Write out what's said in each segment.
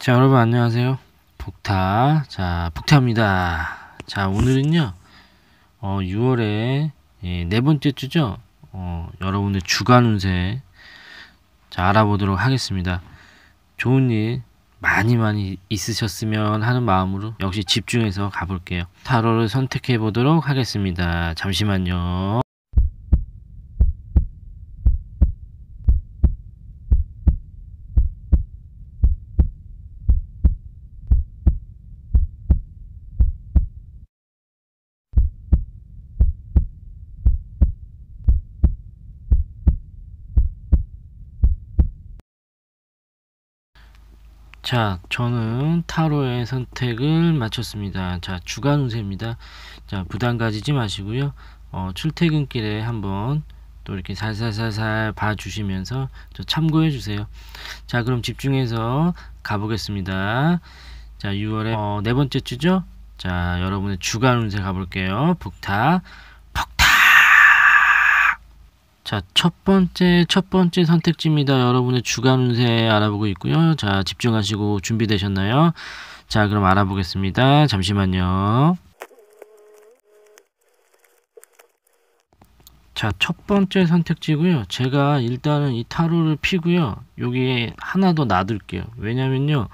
자 여러분 안녕하세요 복타 자 복타입니다 자 오늘은요 어 6월에 예, 네 번째 주죠 어 여러분의 주간 운세 자 알아보도록 하겠습니다 좋은 일 많이 많이 있으셨으면 하는 마음으로 역시 집중해서 가볼게요 타로를 선택해 보도록 하겠습니다 잠시만요 자, 저는 타로의 선택을 마쳤습니다. 자, 주간 운세입니다. 자, 부담 가지지 마시고요. 어, 출퇴근길에 한번 또 이렇게 살살살살 봐주시면서 참고해 주세요. 자, 그럼 집중해서 가보겠습니다. 자, 6월의 어, 네 번째 주죠? 자, 여러분의 주간 운세 가볼게요. 북타. 자, 첫 번째, 첫 번째 선택지입니다. 여러분의 주간 운세 알아보고 있고요. 자, 집중하시고 준비되셨나요? 자, 그럼 알아보겠습니다. 잠시만요. 자, 첫 번째 선택지고요. 제가 일단은 이 타로를 피고요. 여기에 하나 더 놔둘게요. 왜냐면요.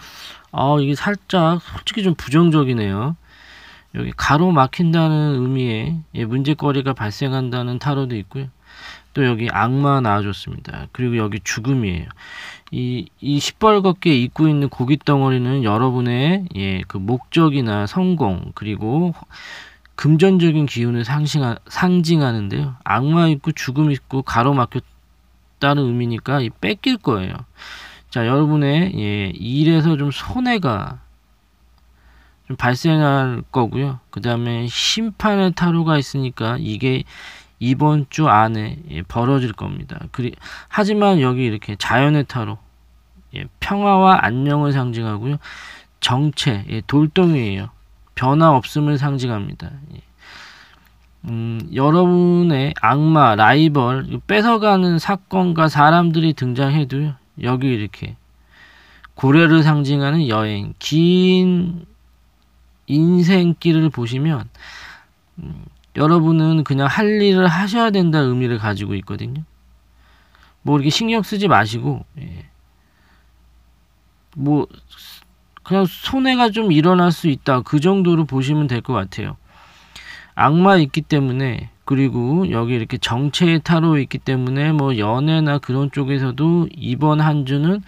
아, 이게 살짝 솔직히 좀 부정적이네요. 여기 가로 막힌다는 의미의 예, 문제거리가 발생한다는 타로도 있고요. 또 여기 악마 나와줬습니다. 그리고 여기 죽음이에요. 이, 이 시뻘겋게 입고 있는 고깃덩어리는 여러분의 예, 그 목적이나 성공 그리고 금전적인 기운을 상징하, 상징하는데요. 악마 입고 죽음 입고 가로막혔다는 의미니까 이 뺏길 거예요. 자 여러분의 예, 일에서 좀 손해가 좀 발생할 거고요. 그 다음에 심판의 타로가 있으니까 이게 이번 주 안에 예, 벌어질 겁니다. 그리, 하지만 여기 이렇게 자연의 타로 예, 평화와 안녕을 상징하고요. 정체, 예, 돌덩이에요. 변화 없음을 상징합니다. 예. 음, 여러분의 악마, 라이벌, 뺏어가는 사건과 사람들이 등장해도요. 여기 이렇게 고래를 상징하는 여행, 긴 인생길을 보시면 음, 여러분은 그냥 할 일을 하셔야 된다 의미를 가지고 있거든요. 뭐 이렇게 신경 쓰지 마시고, 예. 뭐, 그냥 손해가 좀 일어날 수 있다. 그 정도로 보시면 될 것 같아요. 악마 있기 때문에, 그리고 여기 이렇게 정체의 타로 있기 때문에 뭐 연애나 그런 쪽에서도 이번 한 주는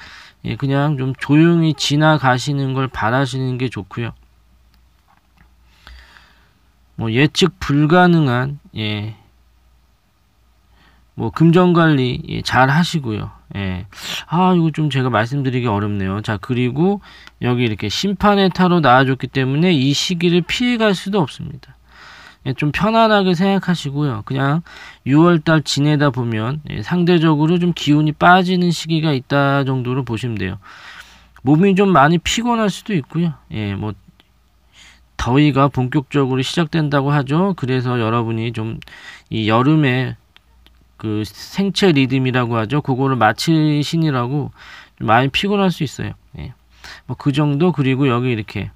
예, 그냥 좀 조용히 지나가시는 걸 바라시는 게 좋고요. 뭐 예측 불가능한 예. 뭐 금전 관리 예, 잘 하시고요. 예. 아, 이거 좀 제가 말씀드리기 어렵네요. 자, 그리고 여기 이렇게 심판의 타로 나와줬기 때문에 이 시기를 피해갈 수도 없습니다. 예, 좀 편안하게 생각하시고요. 그냥 6월달 지내다 보면 예, 상대적으로 좀 기운이 빠지는 시기가 있다 정도로 보시면 돼요. 몸이 좀 많이 피곤할 수도 있고요. 예, 뭐 더위가 본격적으로 시작된다고 하죠. 그래서 여러분이 좀 이 여름에 그 생체 리듬이라고 하죠. 그거를 마치신이라고 많이 피곤할 수 있어요. 예. 뭐 그 정도 그리고 여기 이렇게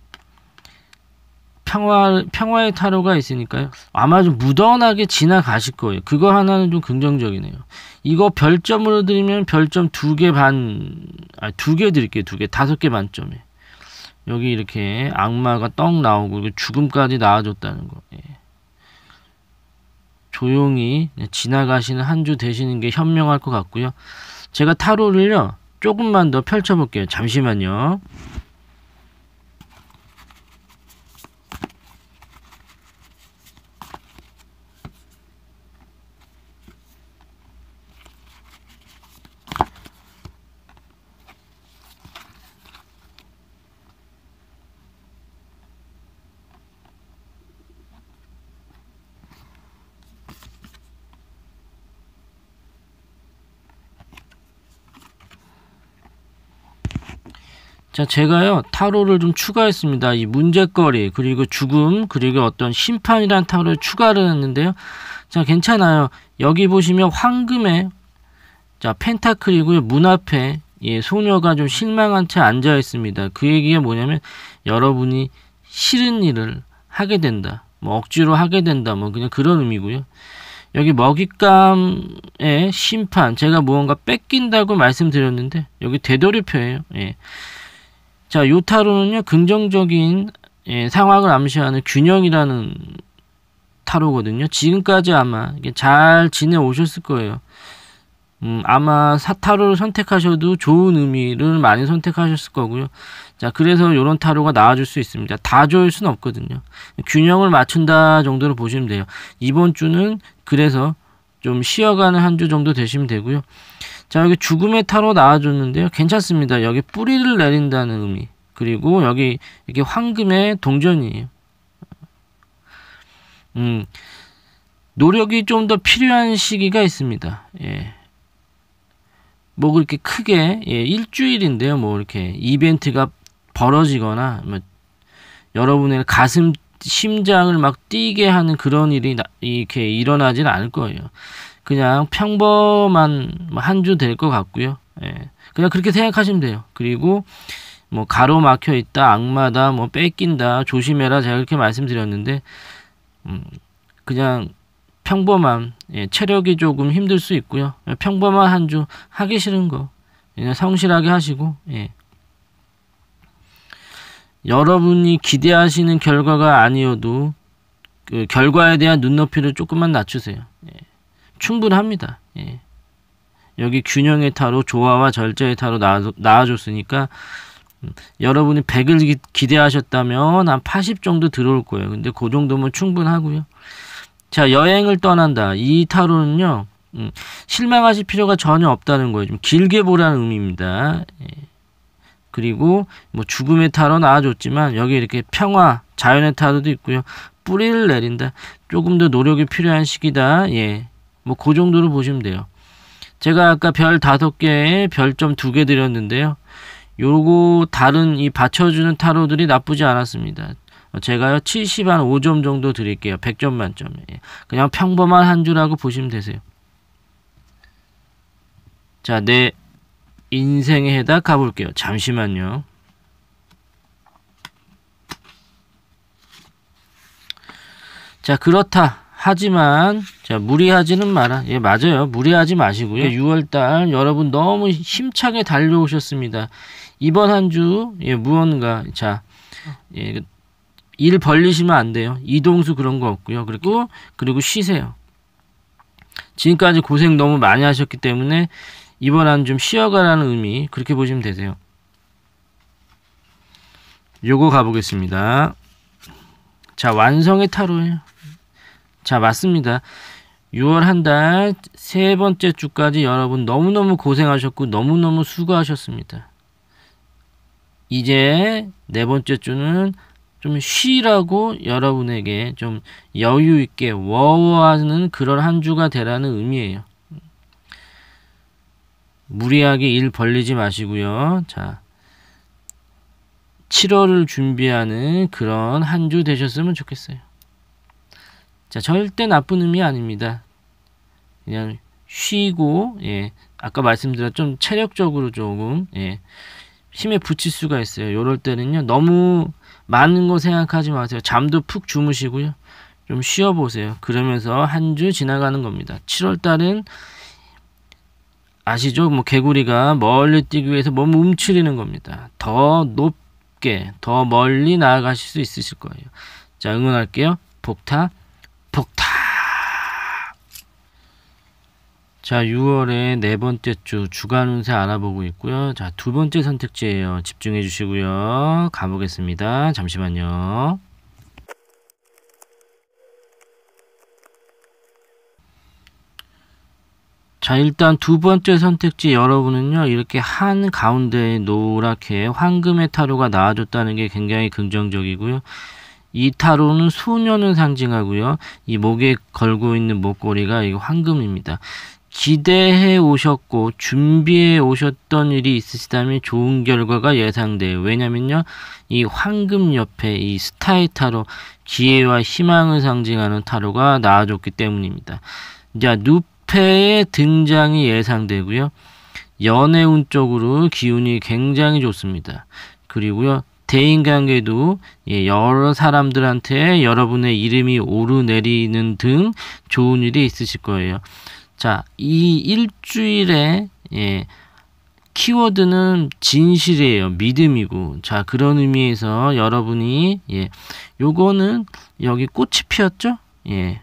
평화 평화의 타로가 있으니까요. 아마 좀 무던하게 지나가실 거예요. 그거 하나는 좀 긍정적이네요. 이거 별점으로 드리면 별점 두 개 반, 아, 두 개 드릴게요. 두 개, 다섯 개 만점에. 여기 이렇게 악마가 떡 나오고 죽음까지 나와줬다는 거. 예. 조용히 네, 지나가시는 한 주 되시는 게 현명할 것 같고요. 제가 타로를요 조금만 더 펼쳐볼게요. 잠시만요. 자, 제가요, 타로를 좀 추가했습니다. 이 문제거리, 그리고 죽음, 그리고 어떤 심판이란 타로를 추가를 했는데요. 자, 괜찮아요. 여기 보시면 황금의 자, 펜타클이고요. 문 앞에, 예, 소녀가 좀 실망한 채 앉아 있습니다. 그 얘기가 뭐냐면, 여러분이 싫은 일을 하게 된다. 뭐, 억지로 하게 된다. 뭐, 그냥 그런 의미고요. 여기 먹잇감의 심판 제가 무언가 뺏긴다고 말씀드렸는데 여기 되돌이표예요 예. 자, 요타로는요, 긍정적인 예, 상황을 암시하는 균형이라는 타로거든요. 지금까지 아마 잘 지내오셨을 거예요. 음, 아마 사타로를 선택하셔도 좋은 의미를 많이 선택하셨을 거고요. 자, 그래서 요런 타로가 나와줄 수 있습니다. 다 좋을 순 없거든요. 균형을 맞춘다 정도로 보시면 돼요. 이번 주는 그래서 좀 쉬어가는 한 주 정도 되시면 되고요. 자 여기 죽음의 타로 나와줬는데요. 괜찮습니다. 여기 뿌리를 내린다는 의미 그리고 여기 이게 황금의 동전이에요. 음, 노력이 좀 더 필요한 시기가 있습니다. 예. 뭐 그렇게 크게 예, 일주일인데요. 뭐 이렇게 이벤트가 벌어지거나 뭐 여러분의 가슴 심장을 막 뛰게 하는 그런 일이 나, 이렇게 일어나진 않을 거예요. 그냥 평범한 뭐 한주 될 것 같고요. 예. 그냥 그렇게 생각하시면 돼요. 그리고 뭐 가로막혀 있다, 악마다, 뭐 뺏긴다, 조심해라 제가 그렇게 말씀드렸는데 음, 그냥 평범한 예, 체력이 조금 힘들 수 있고요. 예, 평범한 한 주 하기 싫은 거 그냥 성실하게 하시고 예. 여러분이 기대하시는 결과가 아니어도 그 결과에 대한 눈높이를 조금만 낮추세요. 충분합니다. 예. 여기 균형의 타로 조화와 절제의 타로 나와, 줬으니까 음, 여러분이 100을 기, 대하셨다면 한 80 정도 들어올 거예요. 근데 그 정도면 충분하고요. 자 여행을 떠난다. 이 타로는요. 음, 실망하실 필요가 전혀 없다는 거예요. 좀 길게 보라는 의미입니다. 예. 그리고 뭐 죽음의 타로 나와줬지만 여기 이렇게 평화, 자연의 타로도 있고요. 뿌리를 내린다. 조금 더 노력이 필요한 시기다. 예. 뭐그 정도로 보시면 돼요. 제가 아까 별 다섯 개에 별점 두 개 드렸는데요. 요거 다른 이 받쳐주는 타로들이 나쁘지 않았습니다. 제가요 70 한 5점 정도 드릴게요. 100점 만점에 예. 그냥 평범한 한 주라고 보시면 되세요. 자, 내인생에 해답 가볼게요. 잠시만요. 자, 그렇다. 하지만 자 무리하지는 마라. 예 맞아요. 무리하지 마시고요. 6월달 여러분 너무 힘차게 달려오셨습니다. 이번 한 주 예, 무언가 자 예, 일 벌리시면 안 돼요. 이동수 그런 거 없고요. 그리고 그리고 쉬세요. 지금까지 고생 너무 많이 하셨기 때문에 이번 한좀 쉬어가라는 의미 그렇게 보시면 되세요. 요거 가보겠습니다. 자 완성의 타로예요. 자, 맞습니다. 6월 한 달 세 번째 주까지 여러분 너무너무 고생하셨고 너무너무 수고하셨습니다. 이제 네 번째 주는 좀 쉬라고 여러분에게 좀 여유 있게 워워하는 그런 한 주가 되라는 의미예요. 무리하게 일 벌리지 마시고요. 자, 7월을 준비하는 그런 한 주 되셨으면 좋겠어요. 자, 절대 나쁜 의미 아닙니다. 그냥 쉬고, 예, 아까 말씀드렸 좀 체력적으로 조금, 예, 힘에 붙일 수가 있어요. 이럴 때는요, 너무 많은 거 생각하지 마세요. 잠도 푹 주무시고요. 좀 쉬어보세요. 그러면서 한 주 지나가는 겁니다. 7월 달은 아시죠? 뭐 개구리가 멀리 뛰기 위해서 몸 움츠리는 겁니다. 더 높게, 더 멀리 나아가실 수 있으실 거예요. 자, 응원할게요. 복타 폭탄. 자, 6월에네 번째 주 주간 운세 알아보고 있고요. 자, 두 번째 선택지예요. 집중해 주시고요. 가보겠습니다. 잠시만요. 자 일단 두 번째 선택지 여러분은요 이렇게 한 가운데 노랗게 황금의 타로가 나와줬다는 게 굉장히 긍정적이고요 이 타로는 소녀는 상징하고요. 이 목에 걸고 있는 목걸이가 이 황금입니다. 기대해 오셨고 준비해 오셨던 일이 있으시다면 좋은 결과가 예상돼요. 왜냐면요. 이 황금 옆에 이 스타의 타로 기회와 희망을 상징하는 타로가 나와줬기 때문입니다. 자, 누페의 등장이 예상되고요. 연애운 쪽으로 기운이 굉장히 좋습니다. 그리고요. 대인관계도 예, 여러 사람들한테 여러분의 이름이 오르내리는 등 좋은 일이 있으실 거예요. 자, 이 일주일에 예, 키워드는 진실이에요. 믿음이고. 자, 그런 의미에서 여러분이 예, 요거는 여기 꽃이 피었죠? 예.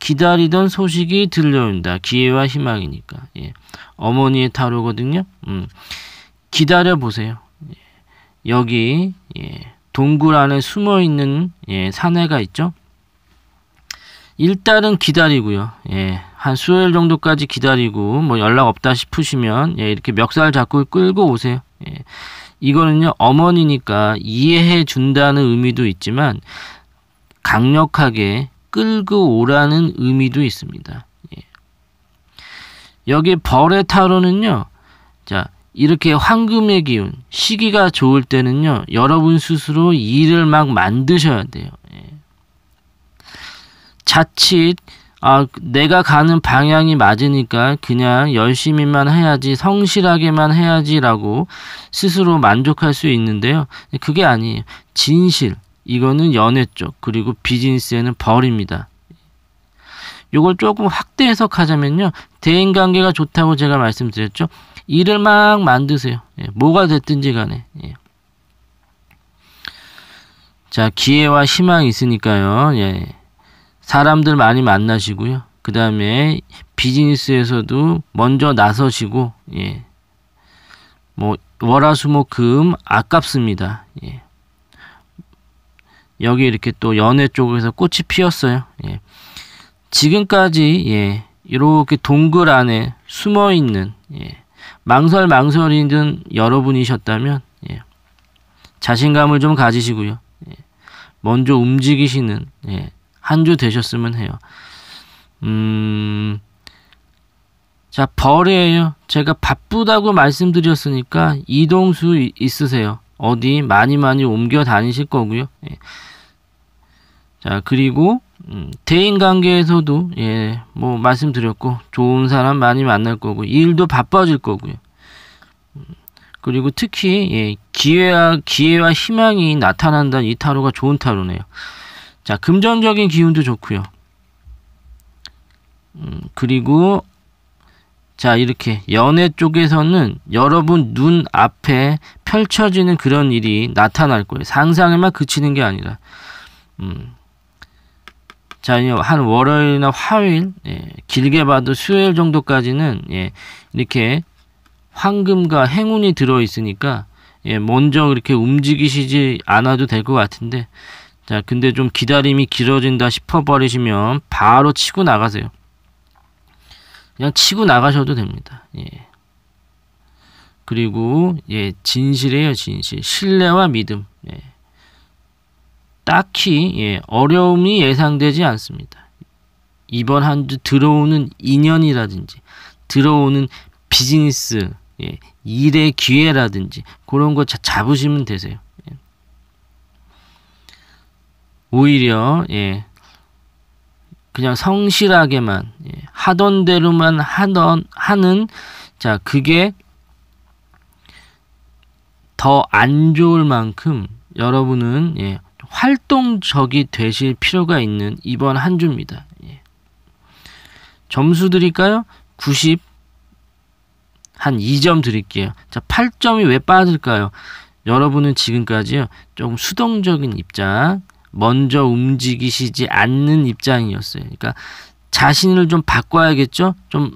기다리던 소식이 들려온다. 기회와 희망이니까. 예. 어머니의 타로거든요. 음. 기다려 보세요. 여기 예, 동굴 안에 숨어 있는 예, 사내가 있죠. 일단은 기다리고요. 예, 한 수요일 정도까지 기다리고 뭐 연락 없다 싶으시면 예, 이렇게 멱살 잡고 끌고 오세요. 예, 이거는요 어머니니까 이해해 준다는 의미도 있지만 강력하게 끌고 오라는 의미도 있습니다. 예. 여기 벌의 타로는요. 자 이렇게 황금의 기운, 시기가 좋을 때는요, 여러분 스스로 일을 막 만드셔야 돼요. 예. 자칫, 아, 내가 가는 방향이 맞으니까 그냥 열심히만 해야지, 성실하게만 해야지라고 스스로 만족할 수 있는데요. 그게 아니에요. 진실, 이거는 연애 쪽, 그리고 비즈니스에는 벌입니다. 요걸 조금 확대 해석하자면요. 대인 관계가 좋다고 제가 말씀드렸죠. 일을 막 만드세요. 예, 뭐가 됐든지 간에. 예. 자, 기회와 희망이 있으니까요. 예, 예. 사람들 많이 만나시고요. 그 다음에 비즈니스에서도 먼저 나서시고, 예. 뭐, 월화수목금 아깝습니다. 예. 여기 이렇게 또 연애 쪽에서 꽃이 피었어요. 예. 지금까지 예. 이렇게 동굴 안에 숨어 있는 예. 망설 망설이든 여러분이셨다면 예. 자신감을 좀 가지시고요. 예. 먼저 움직이시는 예. 한주 되셨으면 해요. 음, 자 벌이에요. 제가 바쁘다고 말씀드렸으니까 이동수 있으세요. 어디 많이 많이 옮겨 다니실 거고요. 예. 자 그리고 음, 대인 관계에서도 예, 뭐 말씀드렸고 좋은 사람 많이 만날 거고 일도 바빠질 거고요. 음, 그리고 특히 예, 기회와 기회와 희망이 나타난다는 이 타로가 좋은 타로네요. 자, 금전적인 기운도 좋고요. 음, 그리고 자, 이렇게 연애 쪽에서는 여러분 눈 앞에 펼쳐지는 그런 일이 나타날 거예요. 상상에만 그치는 게 아니라. 음, 자, 한 월요일이나 화요일, 예, 길게 봐도 수요일 정도까지는 예, 이렇게 황금과 행운이 들어 있으니까 예, 먼저 이렇게 움직이시지 않아도 될 것 같은데 자, 근데 좀 기다림이 길어진다 싶어 버리시면 바로 치고 나가세요. 그냥 치고 나가셔도 됩니다. 예. 그리고 예, 진실이에요, 진실. 신뢰와 믿음. 예. 딱히 예, 어려움이 예상되지 않습니다. 이번 한 주 들어오는 인연이라든지 들어오는 비즈니스 예, 일의 기회라든지 그런 거 자, 잡으시면 되세요. 예. 오히려 예, 그냥 성실하게만 예, 하던 대로만 하던 하는 자 그게 더 안 좋을 만큼 여러분은 예, 활동적이 되실 필요가 있는 이번 한 주입니다. 예. 점수 드릴까요? 90, 한 2점 드릴게요. 자, 8점이 왜 빠질까요? 여러분은 지금까지요, 조금 수동적인 입장, 먼저 움직이시지 않는 입장이었어요. 그러니까 자신을 좀 바꿔야겠죠? 좀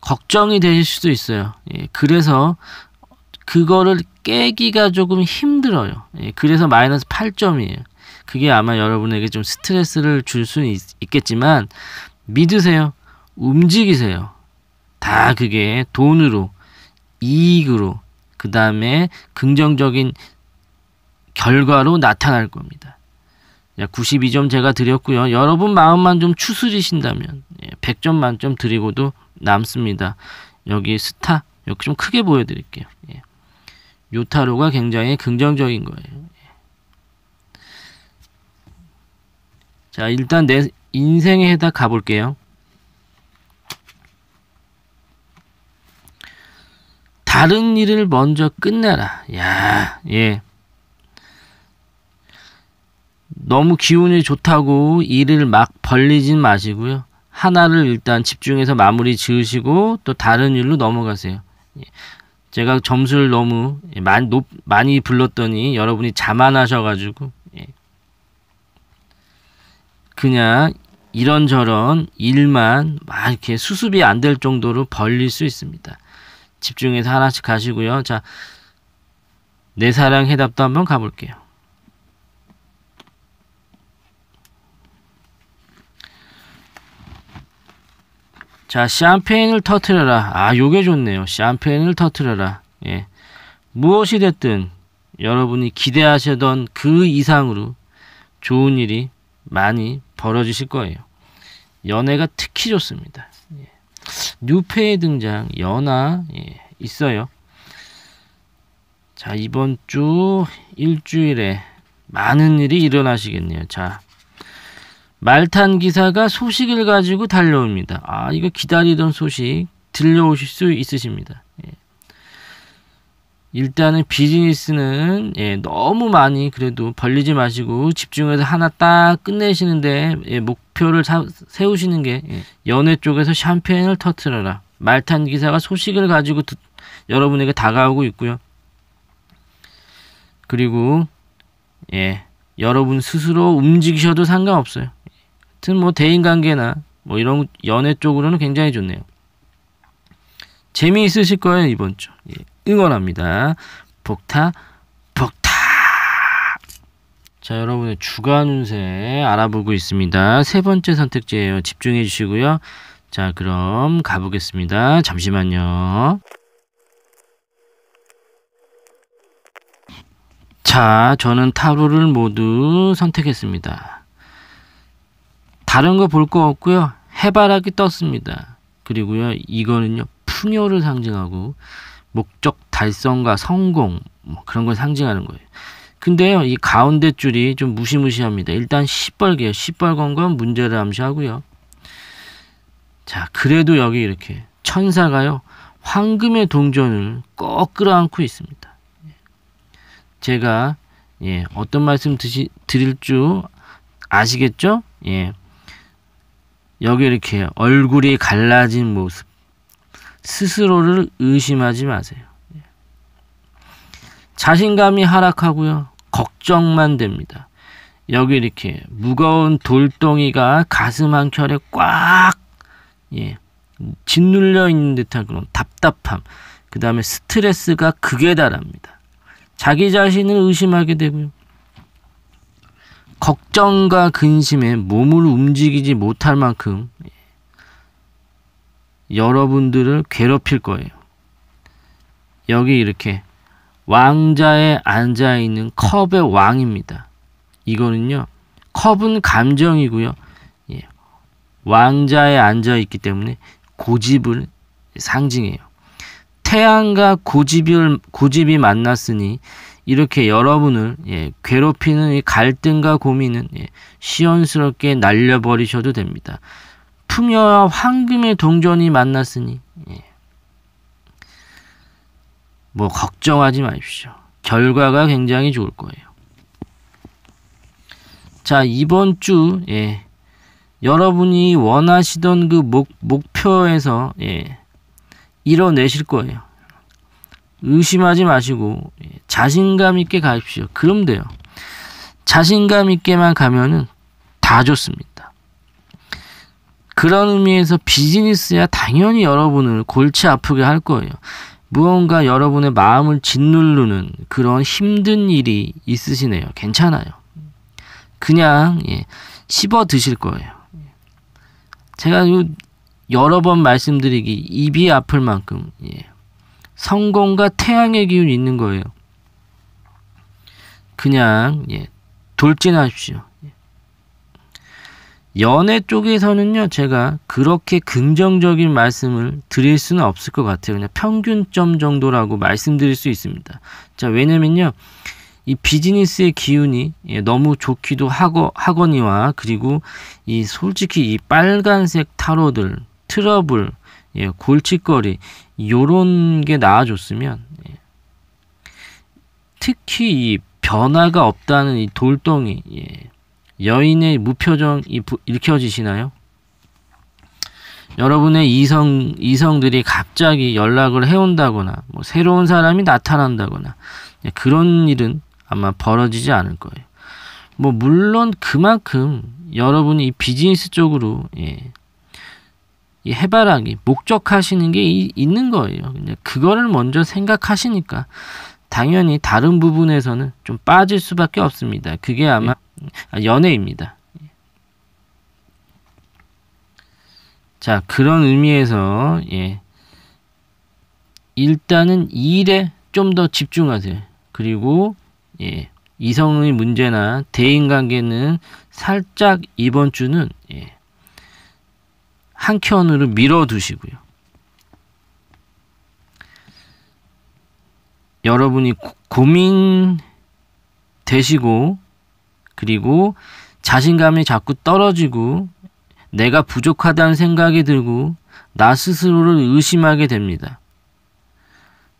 걱정이 되실 수도 있어요. 예, 그래서 그거를 깨기가 조금 힘들어요. 예, 그래서 마이너스 8점이에요. 그게 아마 여러분에게 좀 스트레스를 줄 수는 있, 있겠지만 믿으세요. 움직이세요. 다 그게 돈으로 이익으로 그 다음에 긍정적인 결과로 나타날 겁니다. 92점 제가 드렸고요. 여러분 마음만 좀 추스리신다면 100점 예, 만점 드리고도 남습니다. 여기 스타 이렇게 좀 크게 보여드릴게요. 예. 요타로가 굉장히 긍정적인 거예요. 자, 일단 내 인생에 다 가볼게요. 다른 일을 먼저 끝내라. 야, 예. 너무 기운이 좋다고 일을 막 벌리진 마시고요. 하나를 일단 집중해서 마무리 지으시고 또 다른 일로 넘어가세요. 예. 제가 점수를 너무 예, 많이, 불렀더니 여러분이 자만하셔가지고 예. 그냥 이런저런 일만 막 이렇게 수습이 안 될 정도로 벌릴 수 있습니다. 집중해서 하나씩 가시고요. 자, 내 사랑 해답도 한번 가볼게요. 자, 샴페인을 터트려라. 아, 요게 좋네요. 샴페인을 터트려라. 예. 무엇이 됐든 여러분이 기대하시던 그 이상으로 좋은 일이 많이 벌어지실 거예요. 연애가 특히 좋습니다. 예. 뉴페이 등장, 연하, 예. 있어요. 자, 이번 주 일주일에 많은 일이 일어나시겠네요. 자, 말탄 기사가 소식을 가지고 달려옵니다. 아, 이거 기다리던 소식 들려오실 수 있으십니다. 예. 일단은 비즈니스는 예, 너무 많이 그래도 벌리지 마시고 집중해서 하나 딱 끝내시는데 예, 목표를 사, 세우시는 게 예. 연애 쪽에서 샴페인을 터트려라. 말탄 기사가 소식을 가지고 드, 여러분에게 다가오고 있고요. 그리고 예, 여러분 스스로 움직이셔도 상관없어요. 하여튼 뭐 대인관계나 뭐 이런 연애 쪽으로는 굉장히 좋네요. 재미있으실 거예요 이번 주. 예, 응원합니다. 복타 복타. 자 여러분의 주간 운세 알아보고 있습니다. 세 번째 선택지예요. 집중해 주시고요. 자 그럼 가보겠습니다. 잠시만요. 자 저는 타로를 모두 선택했습니다. 다른 거 볼 거 없고요. 해바라기 떴습니다. 그리고요. 이거는요. 풍요를 상징하고 목적 달성과 성공 뭐 그런 걸 상징하는 거예요. 근데요. 이 가운데 줄이 좀 무시무시합니다. 일단 시뻘개요. 시뻘건 건 문제를 암시하고요. 자, 그래도 여기 이렇게 천사가요. 황금의 동전을 꼭 끌어안고 있습니다. 제가 예, 어떤 말씀 드시, 드릴 줄 아시겠죠? 예. 여기 이렇게 얼굴이 갈라진 모습 스스로를 의심하지 마세요. 자신감이 하락하고요. 걱정만 됩니다. 여기 이렇게 무거운 돌덩이가 가슴 한켠에 꽉 예, 짓눌려 있는 듯한 그런 답답함 그 다음에 스트레스가 극에 달합니다. 자기 자신을 의심하게 되고요. 걱정과 근심에 몸을 움직이지 못할 만큼 여러분들을 괴롭힐 거예요. 여기 이렇게 왕자에 앉아 있는 컵의 왕입니다. 이거는요. 컵은 감정이고요. 예, 왕자에 앉아 있기 때문에 고집을 상징해요. 태양과 고집을, 고집이 만났으니 이렇게 여러분을 예, 괴롭히는 이 갈등과 고민은 예, 시원스럽게 날려버리셔도 됩니다. 풍요와 황금의 동전이 만났으니 예, 뭐 걱정하지 마십시오. 결과가 굉장히 좋을 거예요. 자 이번 주 예, 여러분이 원하시던 그 목, 목표에서 예, 이뤄내실 거예요. 의심하지 마시고 예, 자신감 있게 가십시오. 그럼 돼요. 자신감 있게만 가면은 다 좋습니다. 그런 의미에서 비즈니스야 당연히 여러분을 골치 아프게 할 거예요. 무언가 여러분의 마음을 짓누르는 그런 힘든 일이 있으시네요. 괜찮아요. 그냥 예, 씹어 드실 거예요. 제가 여러 번 말씀드리기 입이 아플 만큼 예, 성공과 태양의 기운이 있는 거예요. 그냥 예, 돌진하십시오. 예. 연애 쪽에서는요, 제가 그렇게 긍정적인 말씀을 드릴 수는 없을 것 같아요. 그냥 평균점 정도라고 말씀드릴 수 있습니다. 자, 왜냐면요, 이 비즈니스의 기운이 예, 너무 좋기도 하거, 하거니와, 그리고 이 솔직히 이 빨간색 타로들, 트러블, 예, 골칫거리, 요런 게 나아졌으면 예. 특히 이 변화가 없다는 이 돌덩이 예. 여인의 무표정이 부, 읽혀지시나요? 여러분의 이성 이성들이 갑자기 연락을 해온다거나 뭐 새로운 사람이 나타난다거나 예, 그런 일은 아마 벌어지지 않을 거예요. 뭐 물론 그만큼 여러분이 비즈니스 쪽으로 예, 이 해바라기 목적하시는 게 이, 있는 거예요. 그냥 그거를 먼저 생각하시니까 당연히 다른 부분에서는 좀 빠질 수밖에 없습니다. 그게 아마 예. 연애입니다. 자, 그런 의미에서 예. 일단은 일에 좀 더 집중하세요. 그리고 예. 이성의 문제나 대인관계는 살짝 이번 주는 예. 한켠으로 밀어두시고요. 여러분이 고민되시고 그리고 자신감이 자꾸 떨어지고 내가 부족하다는 생각이 들고 나 스스로를 의심하게 됩니다.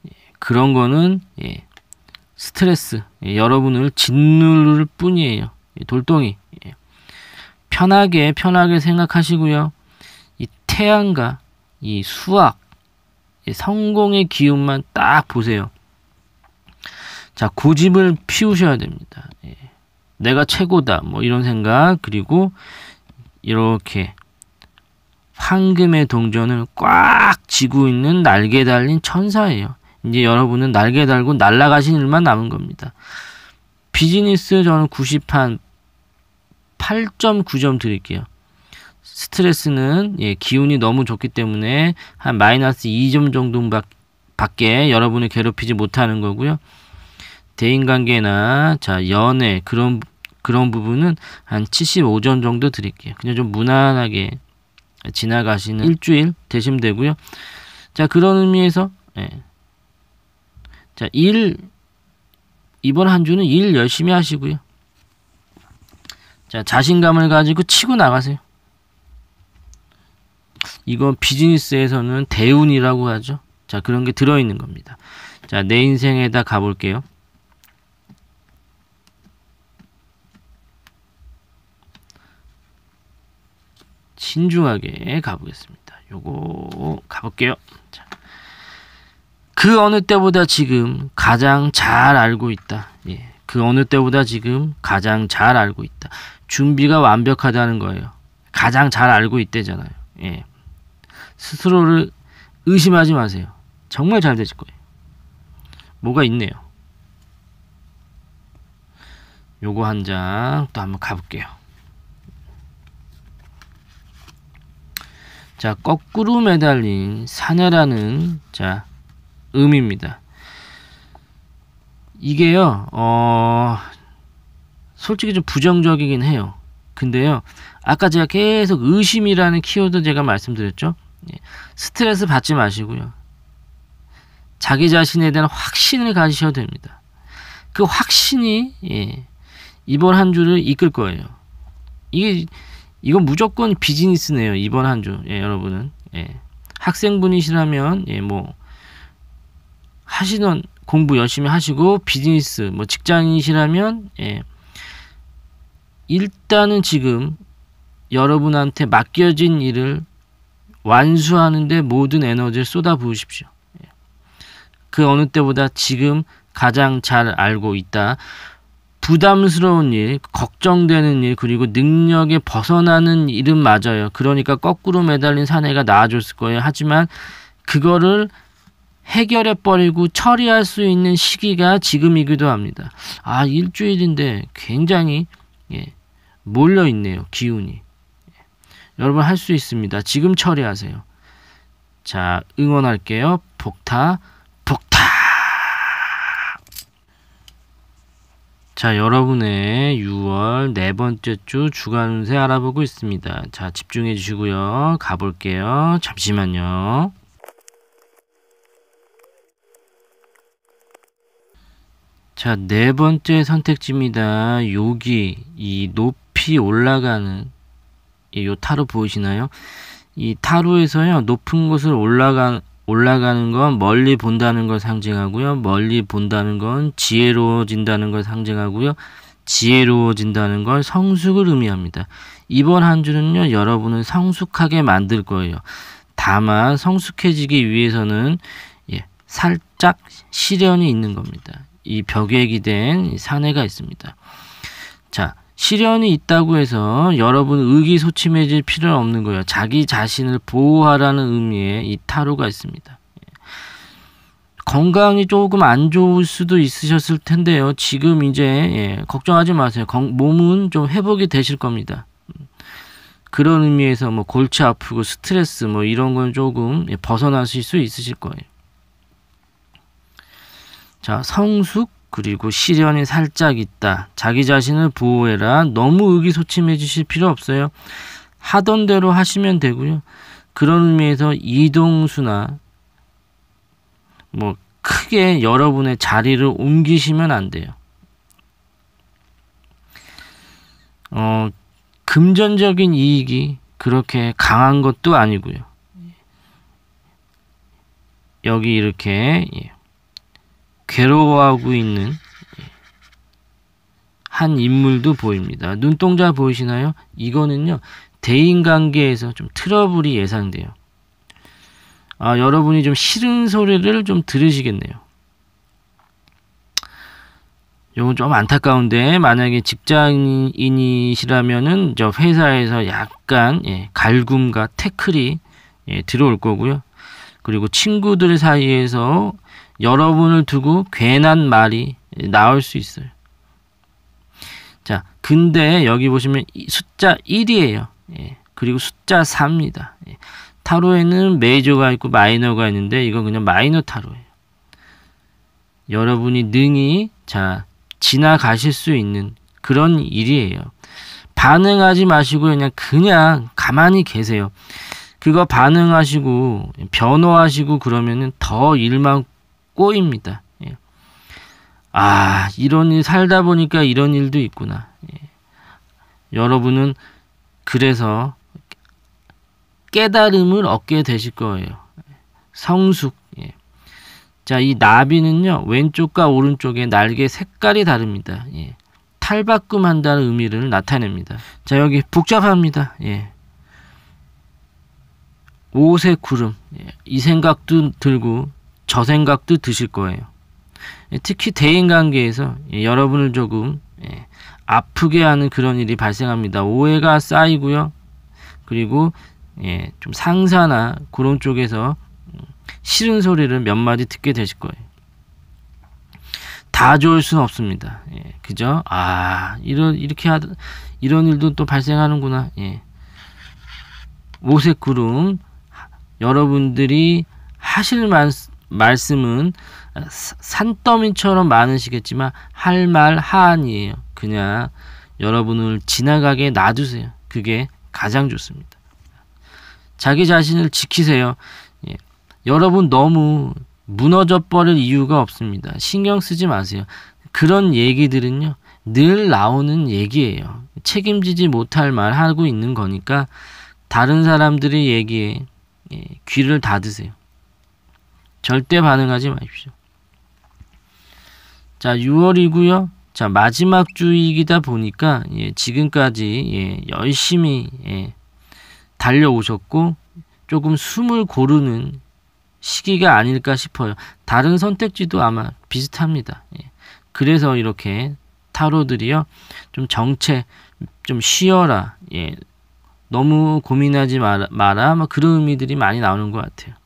예, 그런 거는 예, 스트레스 예, 여러분을 짓누를 뿐이에요. 돌덩이 편하게 편하게 생각하시고요. 태양과 이 수학, 이 성공의 기운만 딱 보세요. 자, 고집을 그 피우셔야 됩니다. 예. 내가 최고다. 뭐 이런 생각, 그리고 이렇게 황금의 동전을 꽉 쥐고 있는 날개 달린 천사예요. 이제 여러분은 날개 달고 날아가신 일만 남은 겁니다. 비즈니스 저는 90한 8.9점 드릴게요. 스트레스는 예, 기운이 너무 좋기 때문에 한 마이너스 2점 정도밖에 여러분을 괴롭히지 못하는 거고요. 대인관계나 자 연애 그런 그런 부분은 한 75점 정도 드릴게요. 그냥 좀 무난하게 지나가시는 일주일 되시면 되고요. 자 그런 의미에서 예. 자일 이번 한 주는 일 열심히 하시고요. 자 자신감을 가지고 치고 나가세요. 이건 비즈니스에서는 대운이라고 하죠. 자, 그런 게 들어있는 겁니다. 자, 내 인생에다 가볼게요. 신중하게 가보겠습니다. 요거 가볼게요. 자. 그 어느 때보다 지금 가장 잘 알고 있다. 예. 그 어느 때보다 지금 가장 잘 알고 있다. 준비가 완벽하다는 거예요. 가장 잘 알고 있대잖아요. 예. 스스로를 의심하지 마세요. 정말 잘 되실 거예요. 뭐가 있네요. 요거 한 장 또 한번 가볼게요. 자, 거꾸로 매달린 사내라는 자, 음입니다. 이게요, 어, 솔직히 좀 부정적이긴 해요. 근데요, 아까 제가 계속 의심이라는 키워드 제가 말씀드렸죠? 예. 스트레스 받지 마시고요. 자기 자신에 대한 확신을 가지셔야 됩니다. 그 확신이 예, 이번 한 주를 이끌 거예요. 이게 이건 무조건 비즈니스네요. 이번 한 주. 예, 여러분은 예. 학생분이시라면 예, 뭐 하시던 공부 열심히 하시고 비즈니스 뭐 직장인이시라면 예. 일단은 지금 여러분한테 맡겨진 일을 완수하는데 모든 에너지를 쏟아부으십시오. 예. 그 어느 때보다 지금 가장 잘 알고 있다. 부담스러운 일, 걱정되는 일, 그리고 능력에 벗어나는 일은 맞아요. 그러니까 거꾸로 매달린 사내가 나아졌을 거예요. 하지만 그거를 해결해 버리고 처리할 수 있는 시기가 지금이기도 합니다. 아, 일주일인데 굉장히 예, 몰려 있네요. 기운이. 여러분 할 수 있습니다. 지금 처리하세요. 자, 응원할게요. 폭타, 폭타! 자, 여러분의 6월 네 번째 주 주간 운세 알아보고 있습니다. 자, 집중해 주시고요. 가볼게요. 잠시만요. 자, 네 번째 선택지입니다. 여기, 이 높이 올라가는 이 타로 보이시나요? 이 타로에서요 높은 곳을 올라가 올라가는 건 멀리 본다는 걸 상징하고요. 멀리 본다는 건 지혜로워진다는 걸 상징하고요. 지혜로워진다는 걸 성숙을 의미합니다. 이번 한 주는요, 여러분은 성숙하게 만들 거예요. 다만 성숙해지기 위해서는 예, 살짝 시련이 있는 겁니다. 이 벽에 기댄 사내가 있습니다. 시련이 있다고 해서 여러분 의기소침해질 필요는 없는 거예요. 자기 자신을 보호하라는 의미의 이 타로가 있습니다. 예. 건강이 조금 안 좋을 수도 있으셨을 텐데요. 지금 이제 예, 걱정하지 마세요. 몸은 좀 회복이 되실 겁니다. 그런 의미에서 뭐 골치 아프고 스트레스 뭐 이런 건 조금 예, 벗어나실 수 있으실 거예요. 자, 성숙, 그리고 시련이 살짝 있다. 자기 자신을 보호해라. 너무 의기소침해 주실 필요 없어요. 하던 대로 하시면 되고요. 그런 의미에서 이동수나 뭐 크게 여러분의 자리를 옮기시면 안 돼요. 어, 금전적인 이익이 그렇게 강한 것도 아니고요. 여기 이렇게 예. 괴로워하고 있는 한 인물도 보입니다. 눈동자 보이시나요? 이거는요, 대인관계에서 좀 트러블이 예상돼요. 아, 여러분이 좀 싫은 소리를 좀 들으시겠네요. 이건 좀 안타까운데 만약에 직장인이시라면은 저 회사에서 약간 예, 갈굼과 태클이 예, 들어올 거고요. 그리고 친구들 사이에서 여러분을 두고 괜한 말이 나올 수 있어요. 자, 근데 여기 보시면 숫자 1이에요. 예, 그리고 숫자 4입니다. 예, 타로에는 메이저가 있고 마이너가 있는데 이건 그냥 마이너 타로예요. 여러분이 능히 자 지나가실 수 있는 그런 일이에요. 반응하지 마시고 그냥 그냥 가만히 계세요. 그거 반응하시고 변호하시고 그러면은 더 일만 꼬입니다. 예. 아, 이런 일 살다 보니까 이런 일도 있구나. 예. 여러분은 그래서 깨달음을 얻게 되실 거예요. 성숙. 예. 자, 이 나비는요, 왼쪽과 오른쪽의 날개 색깔이 다릅니다. 예. 탈바꿈한다는 의미를 나타냅니다. 자, 여기 복잡합니다. 예. 옷의 구름. 예. 이 생각도 들고, 저 생각도 드실 거예요. 예, 특히 대인관계에서 예, 여러분을 조금 예, 아프게 하는 그런 일이 발생합니다. 오해가 쌓이고요. 그리고 좀 상사나 그런 쪽에서 음, 싫은 소리를 몇 마디 듣게 되실 거예요. 다 좋을 수는 없습니다. 예, 그죠? 아, 이런, 이렇게 하 이런 일도 또 발생하는구나. 예. 오색 구름, 여러분들이 하실 말, 말씀은 산더미처럼 많으시겠지만 할 말 하안이에요. 그냥 여러분을 지나가게 놔두세요. 그게 가장 좋습니다. 자기 자신을 지키세요. 예. 여러분 너무 무너져 버릴 이유가 없습니다. 신경 쓰지 마세요. 그런 얘기들은요. 늘 나오는 얘기예요. 책임지지 못할 말 하고 있는 거니까 다른 사람들의 얘기에 예, 귀를 닫으세요. 절대 반응하지 마십시오. 자, 6월이고요. 자, 마지막 주이기다 보니까 예, 지금까지 예, 열심히 예, 달려오셨고 조금 숨을 고르는 시기가 아닐까 싶어요. 다른 선택지도 아마 비슷합니다. 예. 그래서 이렇게 타로들이요. 좀 정체, 좀 쉬어라. 예. 너무 고민하지 마라. 마라. 그런 의미들이 많이 나오는 것 같아요.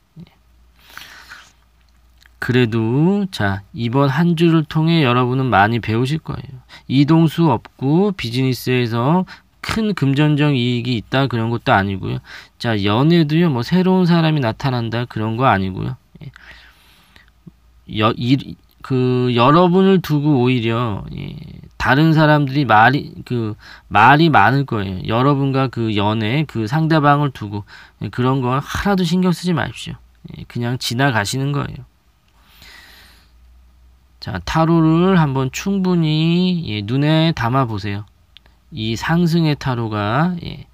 그래도 자 이번 한 주를 통해 여러분은 많이 배우실 거예요. 이동수 없고 비즈니스에서 큰 금전적 이익이 있다 그런 것도 아니고요. 자 연애도요 뭐 새로운 사람이 나타난다 그런 거 아니고요. 여, 일, 그 여러분을 두고 오히려 예, 다른 사람들이 말이 그 말이 많을 거예요. 여러분과 그 연애 그 상대방을 두고 예, 그런 걸 하나도 신경 쓰지 마십시오. 예, 그냥 지나가시는 거예요. 자, 타로를 한번 충분히 예, 눈에 담아 보세요. 이 상승의 타로가 예,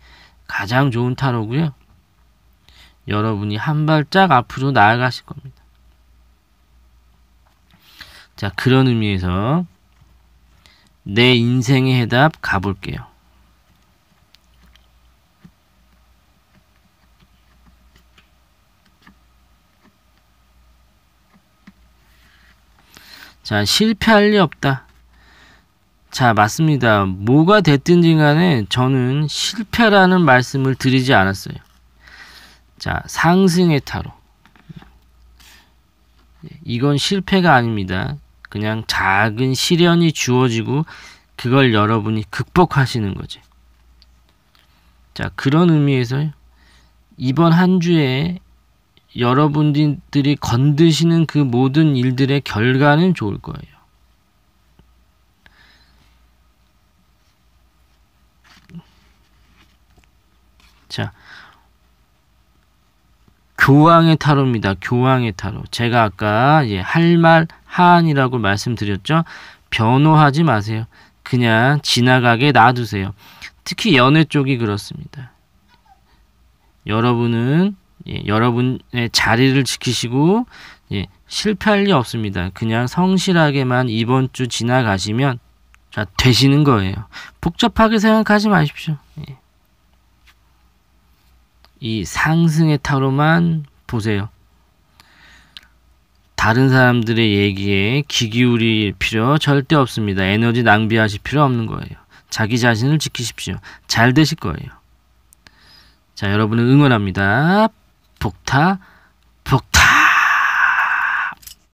가장 좋은 타로고요. 여러분이 한 발짝 앞으로 나아가실 겁니다. 자, 그런 의미에서 내 인생의 해답 가볼게요. 자, 실패할 리 없다. 자, 맞습니다. 뭐가 됐든지 간에 저는 실패라는 말씀을 드리지 않았어요. 자, 상승의 타로. 예, 이건 실패가 아닙니다. 그냥 작은 시련이 주어지고 그걸 여러분이 극복하시는 거지. 자, 그런 의미에서 이번 한 주에 여러분들이 건드시는 그 모든 일들의 결과는 좋을 거예요. 자, 교황의 타로입니다. 교황의 타로. 제가 아까 예, 할말 하이라고 말씀드렸죠. 변호하지 마세요. 그냥 지나가게 놔두세요. 특히 연애 쪽이 그렇습니다. 여러분은 예, 여러분의 자리를 지키시고 예, 실패할 리 없습니다. 그냥 성실하게만 이번 주 지나가시면 자, 되시는 거예요. 복잡하게 생각하지 마십시오. 예. 이 상승의 타로만 보세요. 다른 사람들의 얘기에 귀 기울일 필요 절대 없습니다. 에너지 낭비하실 필요 없는 거예요. 자기 자신을 지키십시오. 잘 되실 거예요. 자, 여러분은 응원합니다. 북타 복타.